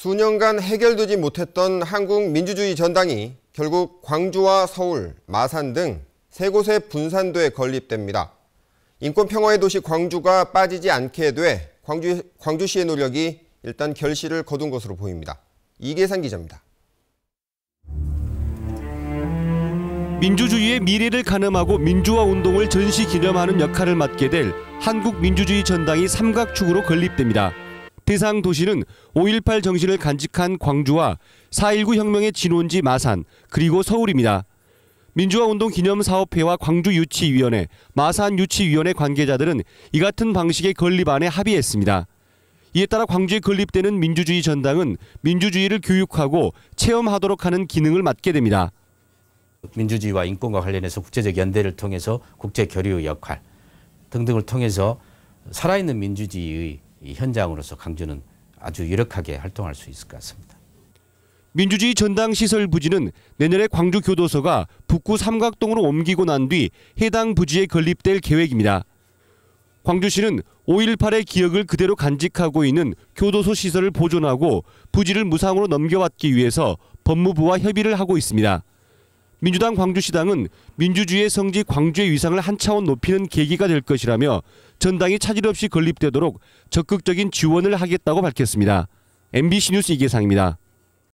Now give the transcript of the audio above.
수년간 해결되지 못했던 한국 민주주의 전당이 결국 광주와 서울, 마산 등 세 곳의 분산돼 건립됩니다. 인권평화의 도시 광주가 빠지지 않게 돼 광주, 광주시의 노력이 일단 결실을 거둔 것으로 보입니다. 이계상 기자입니다. 민주주의의 미래를 가늠하고 민주화 운동을 전시 기념하는 역할을 맡게 될 한국민주주의 전당이 삼각축으로 건립됩니다. 대상 도시는 5.18 정신을 간직한 광주와 4.19 혁명의 진원지 마산 그리고 서울입니다. 민주화운동 기념사업회와 광주유치위원회, 마산유치위원회 관계자들은 이 같은 방식의 건립안에 합의했습니다. 이에 따라 광주에 건립되는 민주주의 전당은 민주주의를 교육하고 체험하도록 하는 기능을 맡게 됩니다. 민주주의와 인권과 관련해서 국제적 연대를 통해서 국제 교류의 역할 등등을 통해서 살아있는 민주주의의 현장으로서 강주는 아주 유력하게 활동할 수 있을 것 같습니다. 민주주의 전당 시설 부지는 내년에 광주 교도소가 북구 삼각동으로 옮기고 난 뒤 해당 부지에 건립될 계획입니다. 광주시는 5.18의 기억을 그대로 간직하고 있는 교도소 시설을 보존하고 부지를 무상으로 넘겨왔기 위해서 법무부와 협의를 하고 있습니다. 민주당 광주시당은 민주주의의 성지 광주의 위상을 한 차원 높이는 계기가 될 것이라며 전당이 차질 없이 건립되도록 적극적인 지원을 하겠다고 밝혔습니다. MBC 뉴스 이계상입니다.